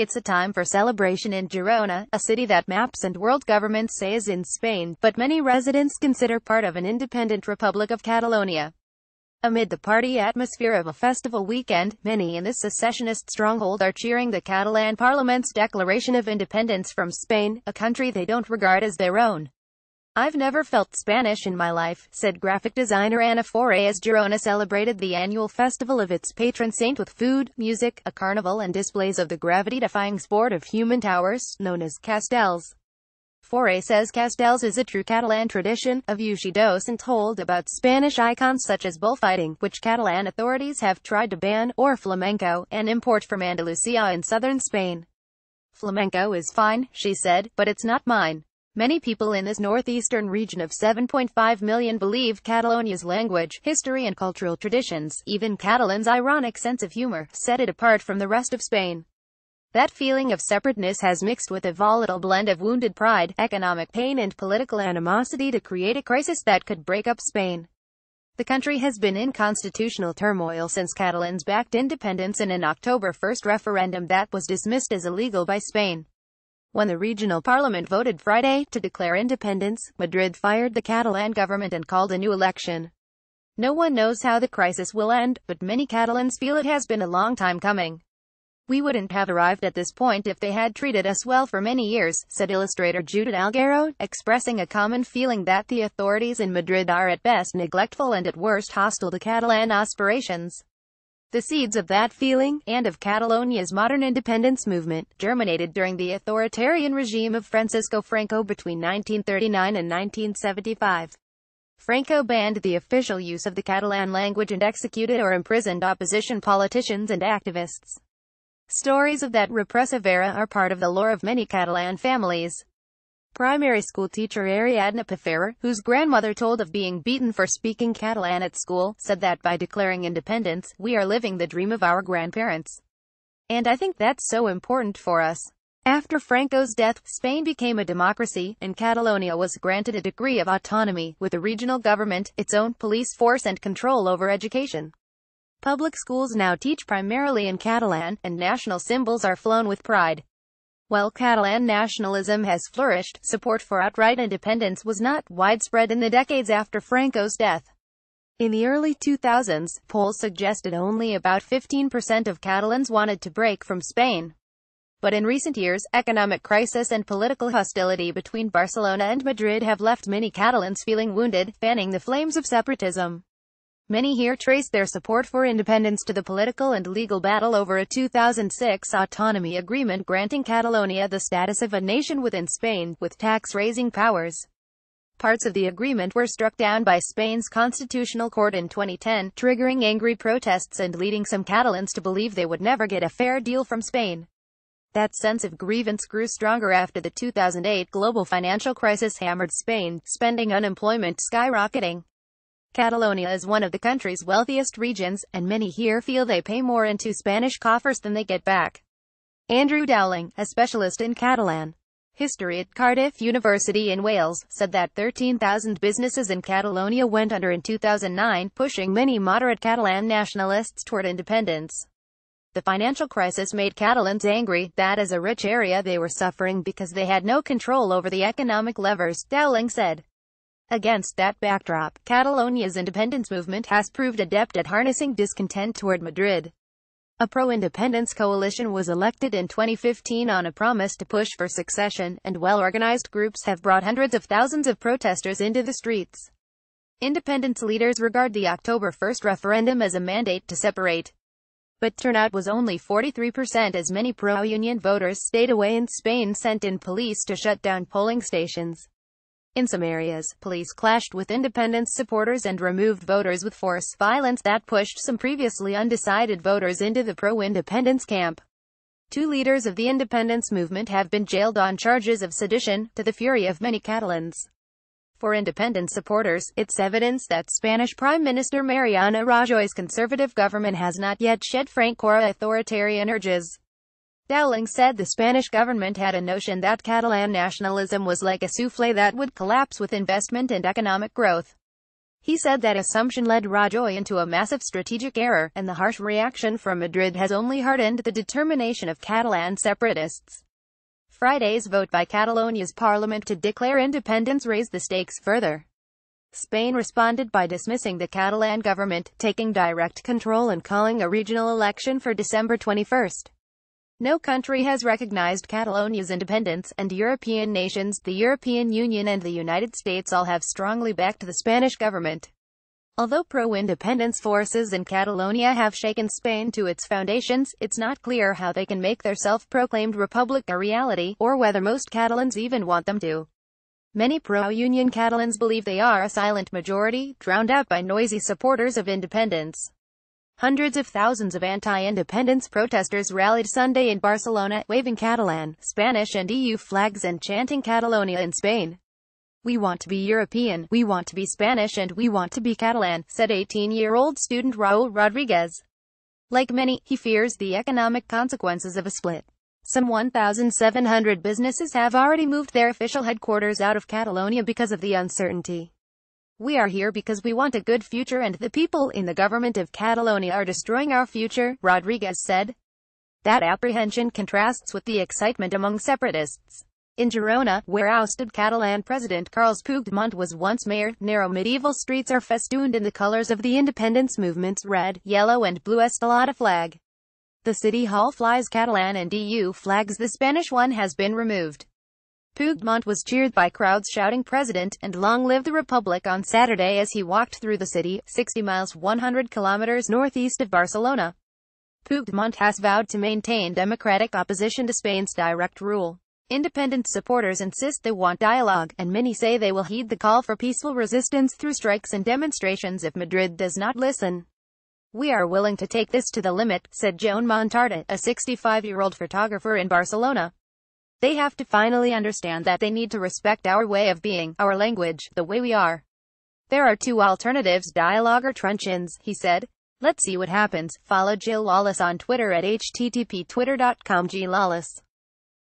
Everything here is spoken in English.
It's a time for celebration in Girona, a city that maps and world governments say is in Spain, but many residents consider part of an independent Republic of Catalonia. Amid the party atmosphere of a festival weekend, many in this secessionist stronghold are cheering the Catalan parliament's declaration of independence from Spain, a country they don't regard as their own. I've never felt Spanish in my life, said graphic designer Ana Foray as Girona celebrated the annual festival of its patron saint with food, music, a carnival and displays of the gravity-defying sport of human towers, known as castells. Foray says castells is a true Catalan tradition, of Uxidos and told about Spanish icons such as bullfighting, which Catalan authorities have tried to ban, or flamenco, an import from Andalusia in southern Spain. Flamenco is fine, she said, but it's not mine. Many people in this northeastern region of 7.5 million believe Catalonia's language, history and cultural traditions, even Catalan's ironic sense of humor, set it apart from the rest of Spain. That feeling of separateness has mixed with a volatile blend of wounded pride, economic pain and political animosity to create a crisis that could break up Spain. The country has been in constitutional turmoil since Catalans backed independence in an October 1 referendum that was dismissed as illegal by Spain. When the regional parliament voted Friday to declare independence, Madrid fired the Catalan government and called a new election. No one knows how the crisis will end, but many Catalans feel it has been a long time coming. We wouldn't have arrived at this point if they had treated us well for many years, said illustrator Judith Alguero, expressing a common feeling that the authorities in Madrid are at best neglectful and at worst hostile to Catalan aspirations. The seeds of that feeling, and of Catalonia's modern independence movement, germinated during the authoritarian regime of Francisco Franco between 1939 and 1975. Franco banned the official use of the Catalan language and executed or imprisoned opposition politicians and activists. Stories of that repressive era are part of the lore of many Catalan families primary school teacher Ariadna Pifferer, whose grandmother told of being beaten for speaking Catalan at school, said that by declaring independence, we are living the dream of our grandparents. And I think that's so important for us. After Franco's death, Spain became a democracy, and Catalonia was granted a degree of autonomy, with a regional government, its own police force and control over education. Public schools now teach primarily in Catalan, and national symbols are flown with pride. While Catalan nationalism has flourished, support for outright independence was not widespread in the decades after Franco's death. In the early 2000s, polls suggested only about 15% of Catalans wanted to break from Spain. But in recent years, economic crisis and political hostility between Barcelona and Madrid have left many Catalans feeling wounded, fanning the flames of separatism. Many here trace their support for independence to the political and legal battle over a 2006 autonomy agreement granting Catalonia the status of a nation within Spain, with tax-raising powers. Parts of the agreement were struck down by Spain's constitutional court in 2010, triggering angry protests and leading some Catalans to believe they would never get a fair deal from Spain. That sense of grievance grew stronger after the 2008 global financial crisis hammered Spain, spending unemployment skyrocketing. Catalonia is one of the country's wealthiest regions, and many here feel they pay more into Spanish coffers than they get back. Andrew Dowling, a specialist in Catalan history at Cardiff University in Wales, said that 13,000 businesses in Catalonia went under in 2009, pushing many moderate Catalan nationalists toward independence. The financial crisis made Catalans angry that as a rich area they were suffering because they had no control over the economic levers, Dowling said. Against that backdrop, Catalonia's independence movement has proved adept at harnessing discontent toward Madrid. A pro-independence coalition was elected in 2015 on a promise to push for succession, and well-organized groups have brought hundreds of thousands of protesters into the streets. Independence leaders regard the October 1st referendum as a mandate to separate. But turnout was only 43% as many pro-union voters stayed away in Spain sent in police to shut down polling stations. In some areas, police clashed with independence supporters and removed voters with force, violence that pushed some previously undecided voters into the pro-independence camp. Two leaders of the independence movement have been jailed on charges of sedition, to the fury of many Catalans. For independence supporters, it's evidence that Spanish Prime Minister Mariano Rajoy's conservative government has not yet shed frank authoritarian urges. Dowling said the Spanish government had a notion that Catalan nationalism was like a souffle that would collapse with investment and economic growth. He said that assumption led Rajoy into a massive strategic error, and the harsh reaction from Madrid has only hardened the determination of Catalan separatists. Friday's vote by Catalonia's parliament to declare independence raised the stakes further. Spain responded by dismissing the Catalan government, taking direct control and calling a regional election for December 21. No country has recognized Catalonia's independence, and European nations, the European Union and the United States all have strongly backed the Spanish government. Although pro-independence forces in Catalonia have shaken Spain to its foundations, it's not clear how they can make their self-proclaimed republic a reality, or whether most Catalans even want them to. Many pro-union Catalans believe they are a silent majority, drowned out by noisy supporters of independence. Hundreds of thousands of anti-independence protesters rallied Sunday in Barcelona, waving Catalan, Spanish and EU flags and chanting Catalonia in Spain. We want to be European, we want to be Spanish and we want to be Catalan, said 18-year-old student Raul Rodriguez. Like many, he fears the economic consequences of a split. Some 1,700 businesses have already moved their official headquarters out of Catalonia because of the uncertainty. We are here because we want a good future and the people in the government of Catalonia are destroying our future, Rodriguez said. That apprehension contrasts with the excitement among separatists. In Girona, where ousted Catalan President Carles Puigdemont was once mayor, narrow medieval streets are festooned in the colors of the independence movement's red, yellow and blue Estelada flag. The city hall flies Catalan and EU flags the Spanish one has been removed. Puigdemont was cheered by crowds shouting President and Long Live the Republic on Saturday as he walked through the city, 60 miles 100 kilometers northeast of Barcelona. Puigdemont has vowed to maintain democratic opposition to Spain's direct rule. Independent supporters insist they want dialogue, and many say they will heed the call for peaceful resistance through strikes and demonstrations if Madrid does not listen. We are willing to take this to the limit, said Joan Montarte, a 65-year-old photographer in Barcelona. They have to finally understand that they need to respect our way of being, our language, the way we are. There are two alternatives, dialogue or truncheons, he said. Let's see what happens. Follow Jill Lawless on Twitter at http://twitter.com glawless.